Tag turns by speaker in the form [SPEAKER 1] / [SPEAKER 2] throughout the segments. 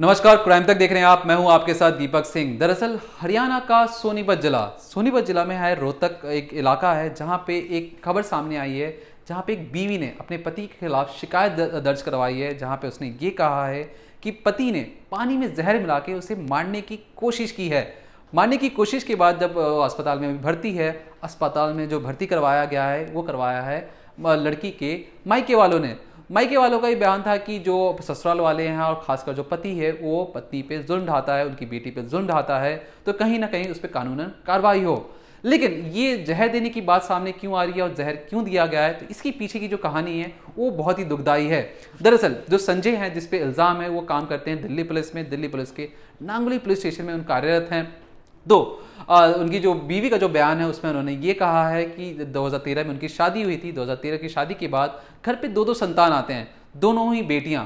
[SPEAKER 1] नमस्कार क्राइम तक देख रहे हैं आप मैं हूं आपके साथ दीपक सिंह दरअसल हरियाणा का सोनीपत जिला सोनीपत जिला में है रोहतक एक इलाका है जहां पे एक खबर सामने आई है जहां पे एक बीवी ने अपने पति के खिलाफ शिकायत दर्ज करवाई है जहां पे उसने ये कहा है कि पति ने पानी में जहर मिला के उसे मारने की कोशिश की है मारने की कोशिश के बाद जब अस्पताल में भर्ती है अस्पताल में जो भर्ती करवाया गया है वो करवाया है लड़की के मायके वालों ने मायके वालों का भी बयान था कि जो ससुराल वाले हैं और खासकर जो पति है वो पत्नी पे जुल्म ढाता है उनकी बेटी पे जुल्म ढाता है तो कहीं ना कहीं उस पर कानूनन कार्रवाई हो लेकिन ये जहर देने की बात सामने क्यों आ रही है और जहर क्यों दिया गया है तो इसके पीछे की जो कहानी है वो बहुत ही दुखदायी है दरअसल जो संजय हैं जिसपे इल्ज़ाम है वो काम करते हैं दिल्ली पुलिस में दिल्ली पुलिस के नांगली पुलिस स्टेशन में उन कार्यरत हैं दो आ, उनकी जो बीवी का जो बयान है उसमें उन्होंने ये कहा है कि 2013 में उनकी शादी हुई थी 2013 की शादी के बाद घर पे दो दो संतान आते हैं दोनों ही बेटियां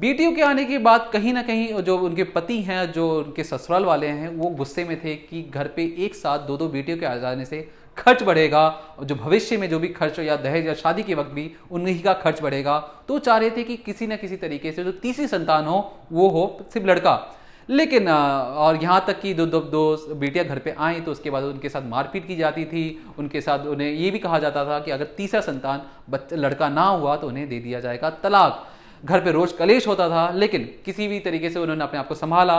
[SPEAKER 1] बेटियों के आने के बाद कहीं ना कहीं जो उनके पति हैं जो उनके ससुराल वाले हैं वो गुस्से में थे कि घर पे एक साथ दो दो बेटियों के आ जाने से खर्च बढ़ेगा जो भविष्य में जो भी खर्च या दहेज या शादी के वक्त भी उन्हीं का खर्च बढ़ेगा तो चाह रहे थे कि किसी ना किसी तरीके से जो तीसरी संतान हो वो हो सिर्फ लड़का लेकिन और यहाँ तक कि दो दो, दो बेटियाँ घर पे आएँ तो उसके बाद उनके साथ मारपीट की जाती थी उनके साथ उन्हें ये भी कहा जाता था कि अगर तीसरा संतान लड़का ना हुआ तो उन्हें दे दिया जाएगा तलाक घर पे रोज कलेश होता था लेकिन किसी भी तरीके से उन्होंने अपने आप को संभाला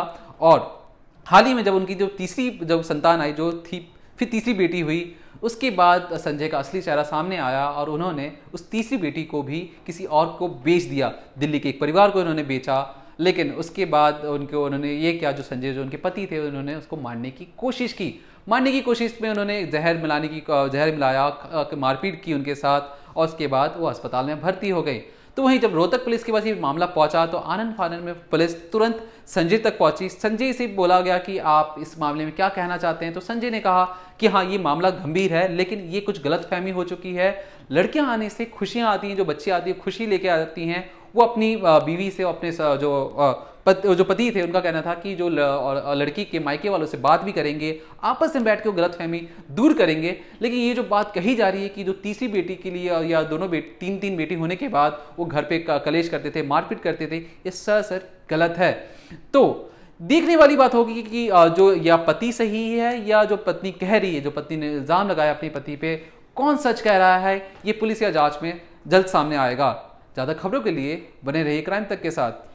[SPEAKER 1] और हाल ही में जब उनकी जो तीसरी जब संतान आई जो थी फिर तीसरी बेटी हुई उसके बाद संजय का असली चेहरा सामने आया और उन्होंने उस तीसरी बेटी को भी किसी और को बेच दिया दिल्ली के एक परिवार को उन्होंने बेचा लेकिन उसके बाद उनको उन्होंने ये क्या जो संजय जो उनके पति थे उन्होंने उसको मारने की कोशिश की मारने की कोशिश में उन्होंने जहर मिलाने की जहर मिलाया मारपीट की उनके साथ और उसके बाद वो अस्पताल में भर्ती हो गई तो वहीं जब रोहतक पुलिस के पास ये मामला पहुंचा तो आनंद फानंद में पुलिस तुरंत संजय तक पहुंची संजय से बोला गया कि आप इस मामले में क्या कहना चाहते हैं तो संजय ने कहा कि हाँ ये मामला गंभीर है लेकिन ये कुछ गलत फहमी हो चुकी है लड़कियां आने से खुशियां आती हैं जो बच्चे आती हैं खुशी लेके आती हैं वो अपनी बीवी से अपने जो पत, जो पति थे उनका कहना था कि जो लड़की के मायके वालों से बात भी करेंगे आपस में बैठ के वो गलत फहमी दूर करेंगे लेकिन ये जो बात कही जा रही है कि जो तीसरी बेटी के लिए या दोनों बेटी तीन तीन बेटी होने के बाद वो घर पे कलेश करते थे मारपीट करते थे ये सर सर गलत है तो देखने वाली बात होगी कि जो या पति सही है या जो पत्नी कह रही है जो पत्नी ने इल्ज़ाम लगाया अपने पति पे कौन सच कह रहा है ये पुलिस या जांच में जल्द सामने आएगा ज़्यादा खबरों के लिए बने रहिए क्राइम तक के साथ